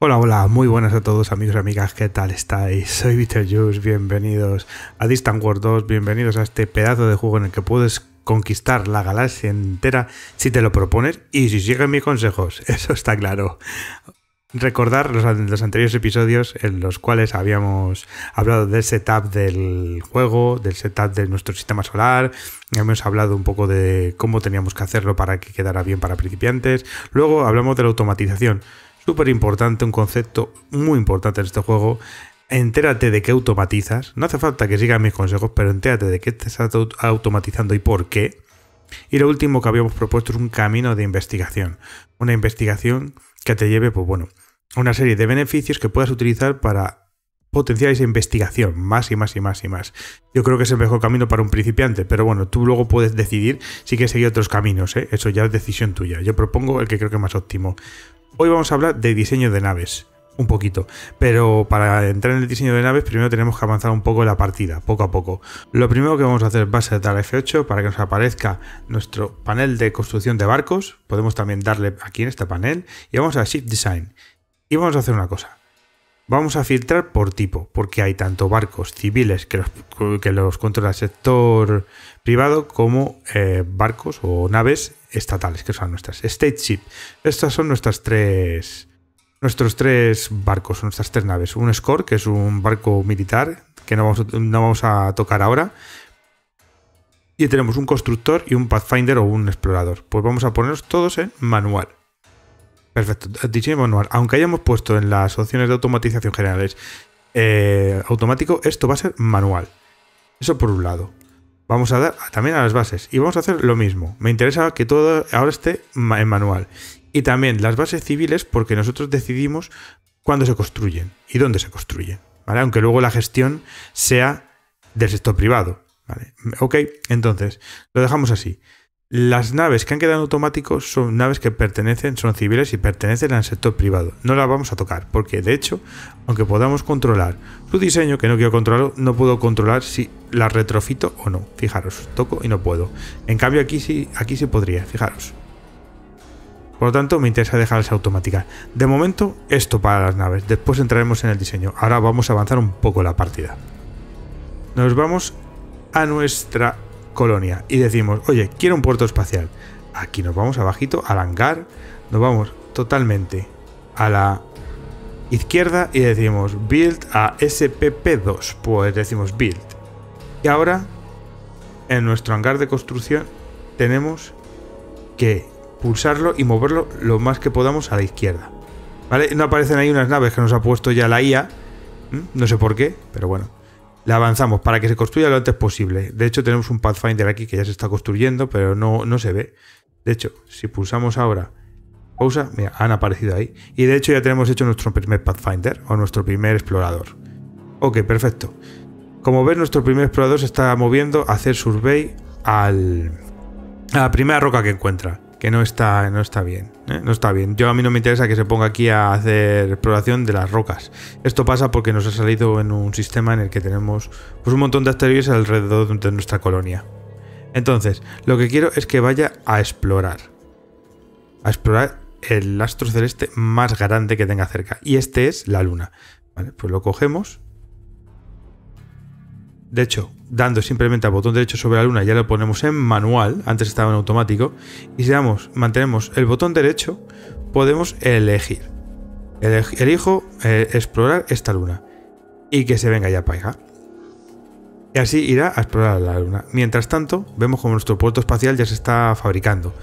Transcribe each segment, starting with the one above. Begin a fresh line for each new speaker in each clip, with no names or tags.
Hola, hola, muy buenas a todos amigos y amigas, ¿qué tal estáis? Soy Viterjus, bienvenidos a Distant World 2, bienvenidos a este pedazo de juego en el que puedes conquistar la galaxia entera si te lo propones y si sigues mis consejos, eso está claro. Recordar los, los anteriores episodios en los cuales habíamos hablado del setup del juego, del setup de nuestro sistema solar, Hemos hablado un poco de cómo teníamos que hacerlo para que quedara bien para principiantes. Luego hablamos de la automatización súper importante, un concepto muy importante en este juego. Entérate de qué automatizas. No hace falta que sigas mis consejos, pero entérate de qué te estás automatizando y por qué. Y lo último que habíamos propuesto es un camino de investigación. Una investigación que te lleve, pues bueno, a una serie de beneficios que puedas utilizar para potenciar esa investigación más y más y más y más. Yo creo que es el mejor camino para un principiante, pero bueno, tú luego puedes decidir si quieres seguir otros caminos, ¿eh? eso ya es decisión tuya. Yo propongo el que creo que es más óptimo. Hoy vamos a hablar de diseño de naves, un poquito, pero para entrar en el diseño de naves primero tenemos que avanzar un poco la partida, poco a poco. Lo primero que vamos a hacer va a ser F8 para que nos aparezca nuestro panel de construcción de barcos, podemos también darle aquí en este panel y vamos a Shift Design. Y vamos a hacer una cosa, Vamos a filtrar por tipo, porque hay tanto barcos civiles que los, que los controla el sector privado como eh, barcos o naves estatales, que son nuestras. State ship. Estas son nuestras tres, nuestros tres barcos, nuestras tres naves. Un Score, que es un barco militar, que no vamos, no vamos a tocar ahora. Y tenemos un constructor y un Pathfinder o un explorador. Pues vamos a ponerlos todos en manual. Perfecto. diseño manual. Aunque hayamos puesto en las opciones de automatización generales eh, automático, esto va a ser manual. Eso por un lado. Vamos a dar también a las bases y vamos a hacer lo mismo. Me interesa que todo ahora esté en manual. Y también las bases civiles porque nosotros decidimos cuándo se construyen y dónde se construyen. Aunque luego la gestión sea del sector privado. Ok, entonces lo dejamos así. Las naves que han quedado automáticos son naves que pertenecen, son civiles y pertenecen al sector privado. No las vamos a tocar, porque de hecho, aunque podamos controlar su diseño, que no quiero controlarlo, no puedo controlar si la retrofito o no. Fijaros, toco y no puedo. En cambio aquí sí, aquí sí podría, fijaros. Por lo tanto, me interesa dejarlas automáticas. De momento, esto para las naves. Después entraremos en el diseño. Ahora vamos a avanzar un poco la partida. Nos vamos a nuestra colonia y decimos, oye, quiero un puerto espacial, aquí nos vamos abajito al hangar, nos vamos totalmente a la izquierda y decimos build a SPP2, pues decimos build. Y ahora en nuestro hangar de construcción tenemos que pulsarlo y moverlo lo más que podamos a la izquierda. ¿Vale? No aparecen ahí unas naves que nos ha puesto ya la IA, no sé por qué, pero bueno la avanzamos para que se construya lo antes posible. De hecho, tenemos un Pathfinder aquí que ya se está construyendo, pero no, no se ve. De hecho, si pulsamos ahora pausa, mira, han aparecido ahí. Y de hecho ya tenemos hecho nuestro primer Pathfinder o nuestro primer explorador. Ok, perfecto. Como ves, nuestro primer explorador se está moviendo a hacer survey a la primera roca que encuentra, que no está, no está bien. ¿eh? No está bien. Yo a mí no me interesa que se ponga aquí a hacer exploración de las rocas. Esto pasa porque nos ha salido en un sistema en el que tenemos pues, un montón de asteroides alrededor de nuestra colonia. Entonces, lo que quiero es que vaya a explorar. A explorar el astro celeste más grande que tenga cerca. Y este es la Luna. Vale, pues lo cogemos de hecho, dando simplemente al botón derecho sobre la luna, ya lo ponemos en manual, antes estaba en automático, y si damos, mantenemos el botón derecho, podemos elegir. Elijo eh, explorar esta luna y que se venga ya para Y así irá a explorar la luna. Mientras tanto, vemos cómo nuestro puerto espacial ya se está fabricando.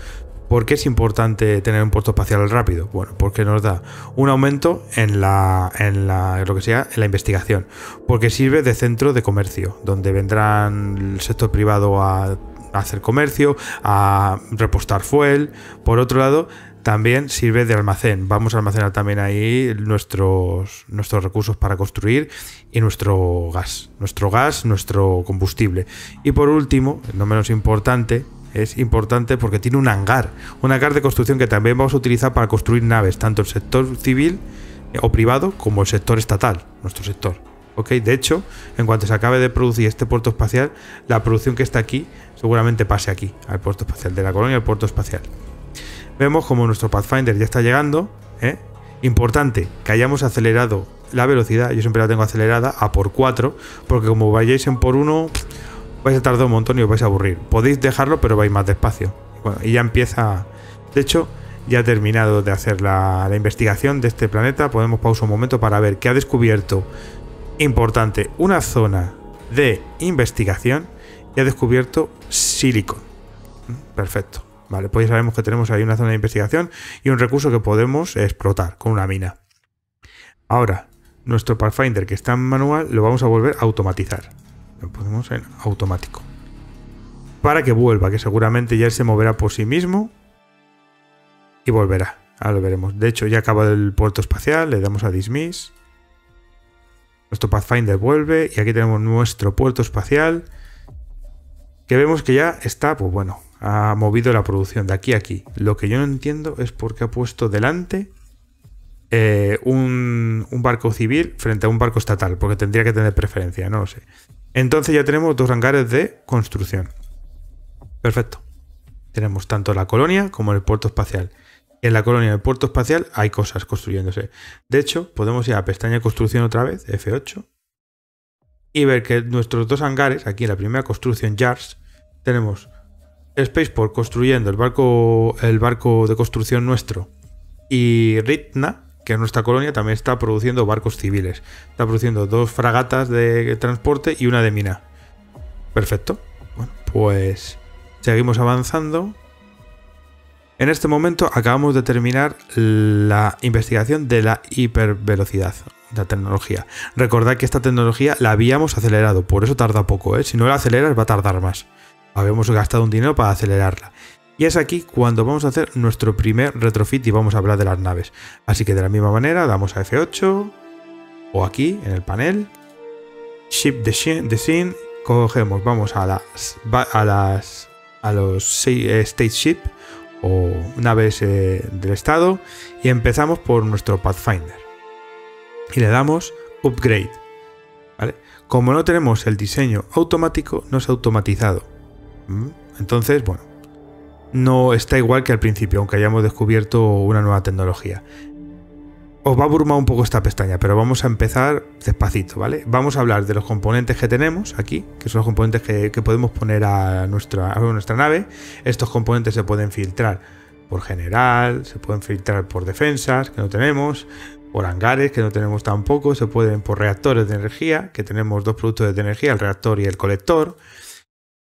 ¿Por qué es importante tener un puerto espacial rápido? Bueno, porque nos da un aumento en la, en la, lo que sea, en la investigación, porque sirve de centro de comercio, donde vendrán el sector privado a hacer comercio, a repostar fuel. Por otro lado, también sirve de almacén. Vamos a almacenar también ahí nuestros, nuestros recursos para construir y nuestro gas, nuestro gas, nuestro combustible. Y por último, no menos importante, es importante porque tiene un hangar, un hangar de construcción que también vamos a utilizar para construir naves, tanto el sector civil eh, o privado como el sector estatal, nuestro sector. ¿ok? De hecho, en cuanto se acabe de producir este puerto espacial, la producción que está aquí seguramente pase aquí, al puerto espacial de la colonia, al puerto espacial. Vemos como nuestro Pathfinder ya está llegando. ¿eh? Importante que hayamos acelerado la velocidad, yo siempre la tengo acelerada a por 4, porque como vayáis en por 1 vais a tardar un montón y os vais a aburrir. Podéis dejarlo, pero vais más despacio. y ya empieza. De hecho, ya ha terminado de hacer la, investigación de este planeta. Podemos pausar un momento para ver que ha descubierto, importante, una zona de investigación y ha descubierto silicon. Perfecto. Vale, pues ya sabemos que tenemos ahí una zona de investigación y un recurso que podemos explotar con una mina. Ahora, nuestro Pathfinder que está en manual lo vamos a volver a automatizar. Lo ponemos en automático. Para que vuelva, que seguramente ya se moverá por sí mismo. Y volverá. a lo veremos. De hecho, ya acaba el puerto espacial. Le damos a Dismiss. Nuestro Pathfinder vuelve. Y aquí tenemos nuestro puerto espacial. Que vemos que ya está, pues bueno, ha movido la producción de aquí a aquí. Lo que yo no entiendo es por qué ha puesto delante eh, un, un, barco civil frente a un barco estatal, porque tendría que tener preferencia, no lo sé. Entonces ya tenemos dos hangares de construcción. Perfecto. Tenemos tanto la colonia como el puerto espacial. En la colonia del puerto espacial hay cosas construyéndose. De hecho, podemos ir a pestaña de construcción otra vez, F8, y ver que nuestros dos hangares, aquí en la primera construcción JARS, tenemos Spaceport construyendo el barco, el barco de construcción nuestro y Ritna que nuestra colonia también está produciendo barcos civiles. Está produciendo dos fragatas de transporte y una de mina. Perfecto. Bueno, pues seguimos avanzando. En este momento acabamos de terminar la investigación de la hipervelocidad, la tecnología. Recordad que esta tecnología la habíamos acelerado, por eso tarda poco, ¿eh? si no la aceleras va a tardar más. Habíamos gastado un dinero para acelerarla. Y es aquí cuando vamos a hacer nuestro primer retrofit y vamos a hablar de las naves. Así que de la misma manera damos a F8 o aquí en el panel, Ship the Scene, cogemos, vamos a las, a a los eh, State Ship o naves eh, del estado y empezamos por nuestro Pathfinder. Y le damos Upgrade. Como no tenemos el diseño automático, no es automatizado. ¿Mm? Entonces, bueno, no está igual que al principio, aunque hayamos descubierto una nueva tecnología. Os va a burmar un poco esta pestaña, pero vamos a empezar despacito, ¿vale? Vamos a hablar de los componentes que tenemos aquí, que son los componentes que, podemos poner a nuestra, a nuestra nave. Estos componentes se pueden filtrar por general, se pueden filtrar por defensas, que no tenemos, por hangares, que no tenemos tampoco, se pueden por reactores de energía, que tenemos dos productos de energía, el reactor y el colector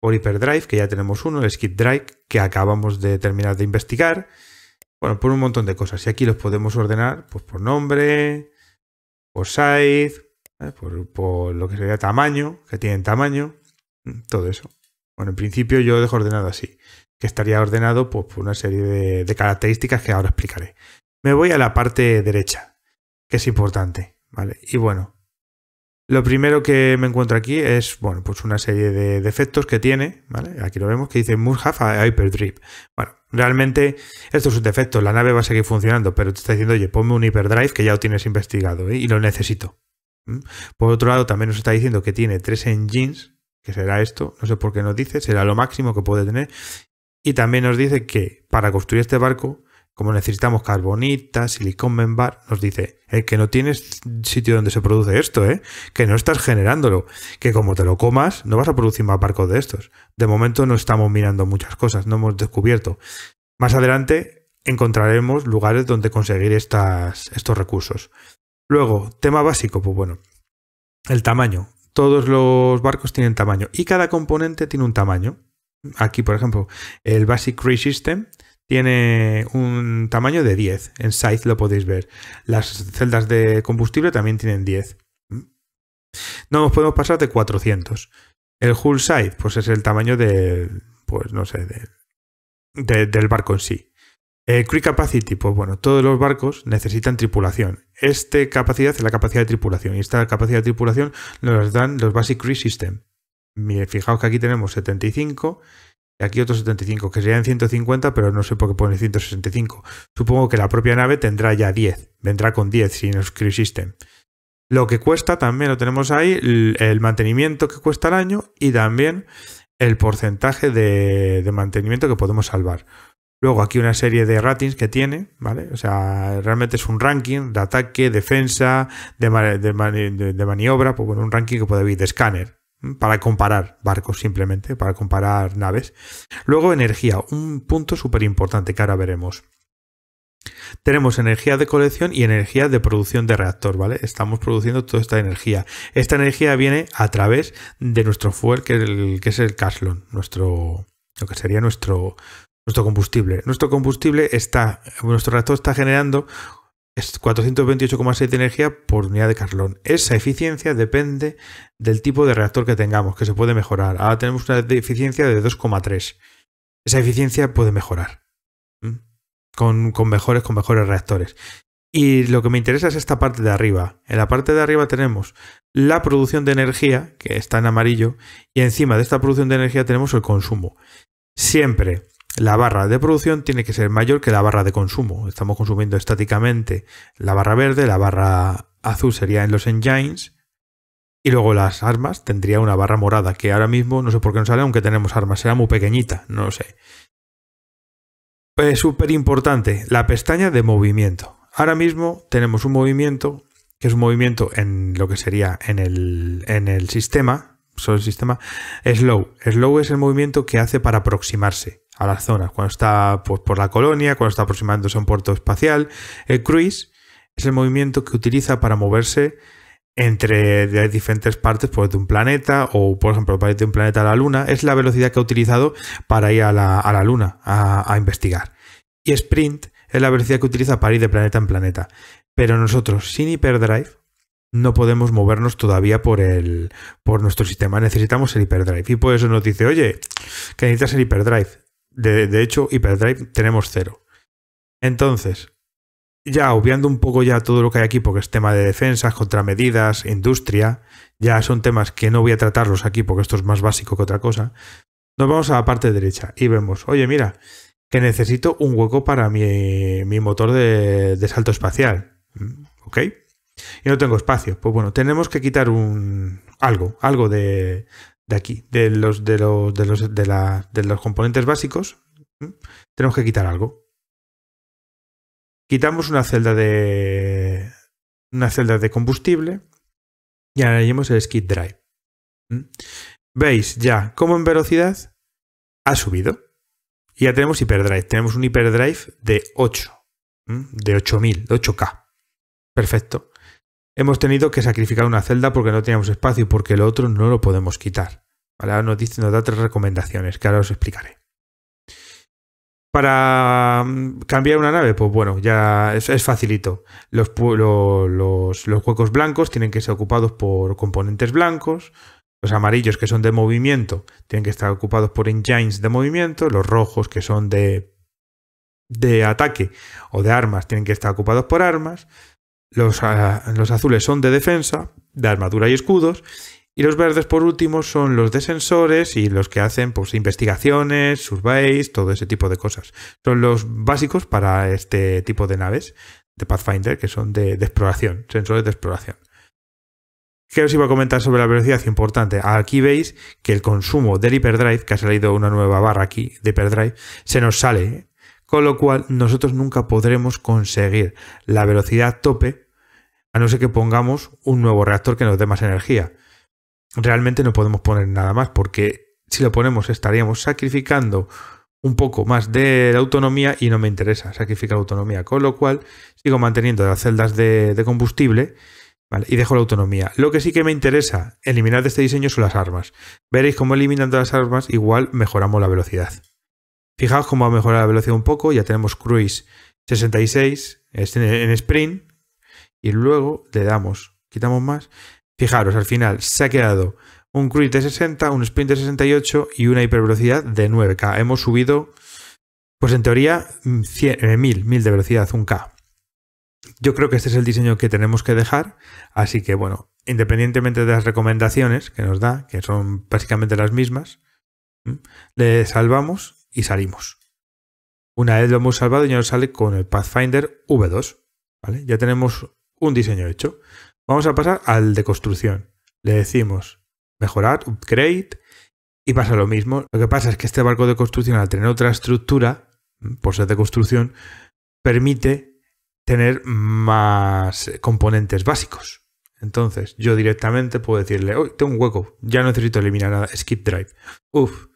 por Hyperdrive, que ya tenemos uno, el Skip Drive, que acabamos de terminar de investigar. Bueno, por un montón de cosas. Y aquí los podemos ordenar pues, por nombre, por size, eh, por, lo que sería tamaño, que tienen tamaño, mm, todo eso. Bueno, en principio yo lo dejo ordenado así, que estaría ordenado pues, por una serie de, de características que ahora explicaré. Me voy a la parte derecha, que es importante. ¿vale? Y bueno, lo primero que me encuentro aquí es, bueno, pues una serie de defectos que tiene, ¿vale? Aquí lo vemos, que dice Murhaf a hyperdrive. Bueno, realmente esto es un defecto, la nave va a seguir funcionando, pero te está diciendo, oye, ponme un hyperdrive que ya lo tienes investigado ¿eh? y lo necesito. ¿Mm? Por otro lado, también nos está diciendo que tiene tres engines, que será esto, no sé por qué nos dice, será lo máximo que puede tener. Y también nos dice que para construir este barco como necesitamos carbonita, silicón membar, nos dice, el eh, que no tienes sitio donde se produce esto, ¿eh? que no estás generándolo, que como te lo comas, no vas a producir más barcos de estos. De momento no estamos mirando muchas cosas, no hemos descubierto. Más adelante encontraremos lugares donde conseguir estas, estos recursos. Luego, tema básico, pues bueno, el tamaño. Todos los barcos tienen tamaño y cada componente tiene un tamaño. Aquí, por ejemplo, el Basic ray System tiene un tamaño de 10. En size lo podéis ver. Las celdas de combustible también tienen 10. No nos podemos pasar de 400. El hull size, pues es el tamaño de, pues no sé, del barco en sí. El eh, crew capacity, pues bueno, todos los barcos necesitan tripulación. Esta capacidad es la capacidad de tripulación y esta capacidad de tripulación nos dan los Basic Crew System. fijaos que aquí tenemos 75 y aquí otro 75, que en 150, pero no sé por qué pone 165. Supongo que la propia nave tendrá ya 10, vendrá con 10 nos Crew System. Lo que cuesta también lo tenemos ahí, el mantenimiento que cuesta al año y también el porcentaje de, mantenimiento que podemos salvar. Luego aquí una serie de ratings que tiene, ¿vale? O sea, realmente es un ranking de ataque, defensa, de, maniobra, pues un ranking que puede haber de escáner, para comparar barcos simplemente, para comparar naves. Luego energía, un punto súper importante que ahora veremos. Tenemos energía de colección y energía de producción de reactor, ¿vale? Estamos produciendo toda esta energía. Esta energía viene a través de nuestro fuel, que, el, que es el Caslon, nuestro, lo que sería nuestro, nuestro combustible. Nuestro combustible está, nuestro reactor está generando es 428,6 de energía por unidad de Carlón. Esa eficiencia depende del tipo de reactor que tengamos, que se puede mejorar. Ahora tenemos una eficiencia de 2,3. Esa eficiencia puede mejorar. con, mejores, con mejores reactores. Y lo que me interesa es esta parte de arriba. En la parte de arriba tenemos la producción de energía, que está en amarillo, y encima de esta producción de energía tenemos el consumo. Siempre la barra de producción tiene que ser mayor que la barra de consumo. Estamos consumiendo estáticamente la barra verde, la barra azul sería en los engines y luego las armas tendría una barra morada que ahora mismo no sé por qué no sale aunque tenemos armas, será muy pequeñita, no lo sé. Pues es súper importante, la pestaña de movimiento. Ahora mismo tenemos un movimiento que es un movimiento en lo que sería en el, en el sistema, sobre el sistema, slow. Slow es el movimiento que hace para aproximarse a las zonas. Cuando está pues, por la colonia, cuando está aproximándose a un puerto espacial. El cruise es el movimiento que utiliza para moverse entre diferentes partes por pues, de un planeta o, por ejemplo, para ir de un planeta a la Luna. Es la velocidad que ha utilizado para ir a la, Luna a, investigar. Y sprint es la velocidad que utiliza para ir de planeta en planeta. Pero nosotros, sin hiperdrive, no podemos movernos todavía por el por nuestro sistema. Necesitamos el hiperdrive. Y por eso nos dice, oye, que necesitas el hiperdrive. De, de hecho, Hyperdrive tenemos cero. Entonces, ya obviando un poco ya todo lo que hay aquí, porque es tema de defensas, contramedidas, industria, ya son temas que no voy a tratarlos aquí porque esto es más básico que otra cosa. Nos vamos a la parte derecha y vemos, oye, mira, que necesito un hueco para mi, motor de, de, salto espacial. Mm, ¿Ok? Y no tengo espacio. Pues bueno, tenemos que quitar un algo, algo de, de aquí, de los, de los, de los, de, la, de los componentes básicos, tenemos que quitar algo. Quitamos una celda de una celda de combustible y añadimos el skid drive. Veis ya cómo en velocidad ha subido. Y ya tenemos hiperdrive. Tenemos un hiperdrive de 8, de 8000, de 8K. Perfecto. Hemos tenido que sacrificar una celda porque no teníamos espacio y porque lo otro no lo podemos quitar. Ahora nos, da tres recomendaciones que ahora os explicaré. Para mm, cambiar una nave, pues bueno, ya es, facilito. Los, los, huecos blancos tienen que ser ocupados por componentes blancos. Los amarillos que son de movimiento tienen que estar ocupados por engines de movimiento. Los rojos que son de, de ataque o de armas tienen que estar ocupados por armas. Ah, los, azules son de defensa, de armadura y escudos, y los verdes, por último, son los de sensores y los que hacen pues, investigaciones, surveys, todo ese tipo de cosas. Son los básicos para este tipo de naves de Pathfinder, que son de, exploración, sensores de exploración. ¿Qué os iba a comentar sobre la velocidad? Importante. Aquí veis que el consumo del hiperdrive, que ha salido una nueva barra aquí de hiperdrive, se nos sale. ¿eh? con lo cual nosotros nunca podremos conseguir la velocidad tope a no ser que pongamos un nuevo reactor que nos dé más energía. Realmente no podemos poner nada más porque si lo ponemos estaríamos sacrificando un poco más de autonomía y no me interesa sacrificar autonomía, con lo cual sigo manteniendo las celdas de, combustible y dejo la autonomía. Lo que sí que me interesa eliminar de este diseño son las armas. Veréis cómo eliminando las armas igual mejoramos la velocidad. Fijaos cómo a mejorar la velocidad un poco. Ya tenemos cruise 66 este en sprint. Y luego le damos, quitamos más. Fijaros, al final se ha quedado un cruise de 60, un sprint de 68 y una hipervelocidad de 9K. Hemos subido, pues en teoría, 1000, mm, 1000 eh, de velocidad, 1K. Yo creo que este es el diseño que tenemos que dejar. Así que bueno, independientemente de las recomendaciones que nos da, que son básicamente las mismas, mm, le salvamos y salimos. Una vez lo hemos salvado, ya nos sale con el Pathfinder V2. ¿vale? Ya tenemos un diseño hecho. Vamos a pasar al de construcción. Le decimos mejorar, upgrade, y pasa lo mismo. Lo que pasa es que este barco de construcción, al tener otra estructura, mm, por ser de construcción, permite tener más componentes básicos. Entonces, yo directamente puedo decirle, hoy tengo un hueco, ya no necesito eliminar nada, skip drive. Uf,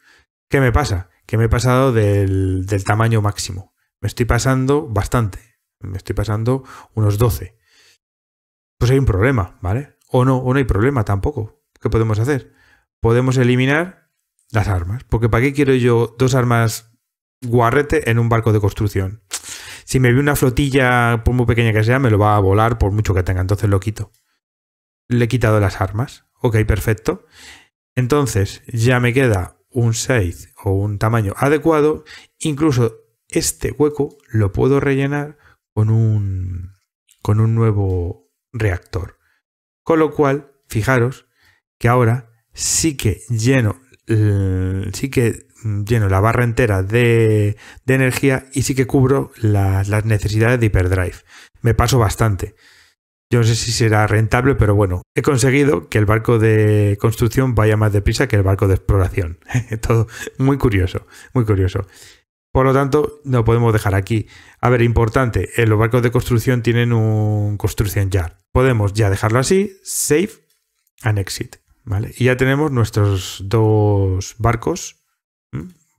¿qué me pasa? que me he pasado del, tamaño máximo. Me estoy pasando bastante. Me estoy pasando unos 12. Pues hay un problema, ¿vale? O no, o no hay problema tampoco. ¿Qué podemos hacer? Podemos eliminar las armas. Porque ¿para qué quiero yo dos armas guarrete en un barco de construcción? Si me ve una flotilla, por muy pequeña que sea, me lo va a volar por mucho que tenga. Entonces lo quito. Le he quitado las armas. Ok, perfecto. Entonces ya me queda un size o un tamaño adecuado, incluso este hueco lo puedo rellenar con un, con un nuevo reactor. Con lo cual, fijaros que ahora sí que lleno, sí que lleno la barra entera de, energía y sí que cubro las, las, necesidades de hiperdrive. Me paso bastante. Yo no sé si será rentable, pero bueno, he conseguido que el barco de construcción vaya más deprisa que el barco de exploración. Todo muy curioso, muy curioso. Por lo tanto, no podemos dejar aquí. A ver, importante, en eh, los barcos de construcción tienen un construcción yard. Podemos ya dejarlo así, save and exit. ¿vale? Y ya tenemos nuestros dos barcos.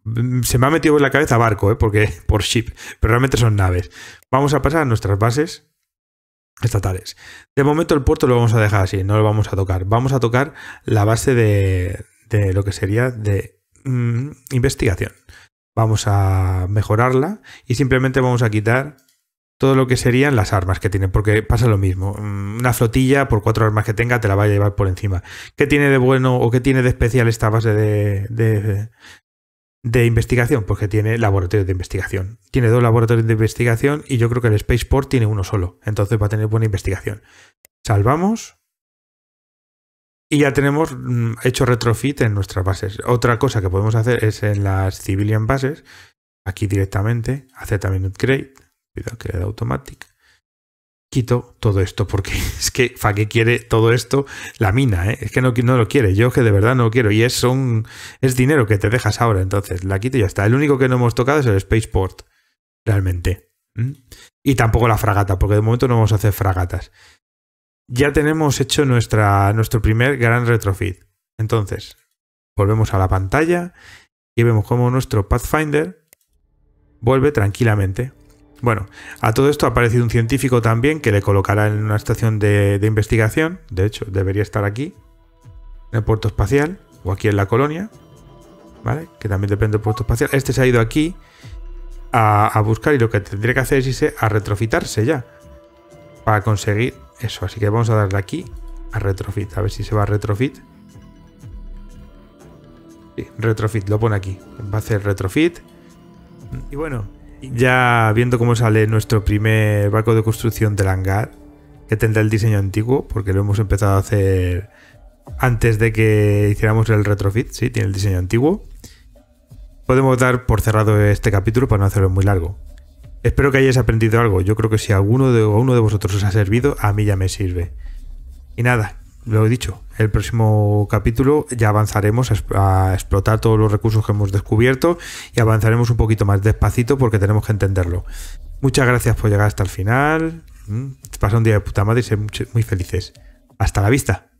Mm, se me ha metido en la cabeza barco, eh, porque por ship, pero realmente son naves. Vamos a pasar a nuestras bases estatales. De momento el puerto lo vamos a dejar así, no lo vamos a tocar. Vamos a tocar la base de, de lo que sería de mm, investigación. Vamos a mejorarla y simplemente vamos a quitar todo lo que serían las armas que tiene, porque pasa lo mismo. Mm, una flotilla, por cuatro armas que tenga, te la va a llevar por encima. ¿Qué tiene de bueno o qué tiene de especial esta base de, de, de investigación, porque tiene laboratorios de investigación. Tiene dos laboratorios de investigación y yo creo que el Spaceport tiene uno solo. Entonces va a tener buena investigación. Salvamos y ya tenemos mm, hecho retrofit en nuestras bases. Otra cosa que podemos hacer es en las civilian bases, aquí directamente, hacer también upgrade. Cuidado que queda automático quito todo esto, porque es que Faque quiere todo esto la mina? ¿eh? Es que no, no lo quiere, yo que de verdad no quiero, y es, es dinero que te dejas ahora, entonces la quito y ya está. El único que no hemos tocado es el Spaceport, realmente. Y tampoco la fragata, porque de momento no vamos a hacer fragatas. Ya tenemos hecho nuestra, nuestro primer gran retrofit. Entonces, volvemos a la pantalla y vemos cómo nuestro Pathfinder vuelve tranquilamente bueno, a todo esto ha aparecido un científico también que le colocará en una estación de, investigación. De hecho, debería estar aquí, en el puerto espacial, o aquí en la colonia, ¿vale? Que también depende del puerto espacial. Este se ha ido aquí a, a buscar y lo que tendría que hacer es irse a retrofitarse ya para conseguir eso. Así que vamos a darle aquí a retrofit, a ver si se va a retrofit. Sí, retrofit, lo pone aquí. Va a hacer retrofit. Y bueno, ya viendo cómo sale nuestro primer barco de construcción del hangar, que tendrá el diseño antiguo, porque lo hemos empezado a hacer antes de que hiciéramos el retrofit, sí, tiene el diseño antiguo. Podemos dar por cerrado este capítulo para no hacerlo muy largo. Espero que hayáis aprendido algo. Yo creo que si alguno de, uno de vosotros os ha servido, a mí ya me sirve. Y nada, lo he dicho, el próximo capítulo ya avanzaremos a explotar todos los recursos que hemos descubierto y avanzaremos un poquito más despacito porque tenemos que entenderlo. Muchas gracias por llegar hasta el final. Mm, pasa un día de puta madre y ser muy felices. Hasta la vista.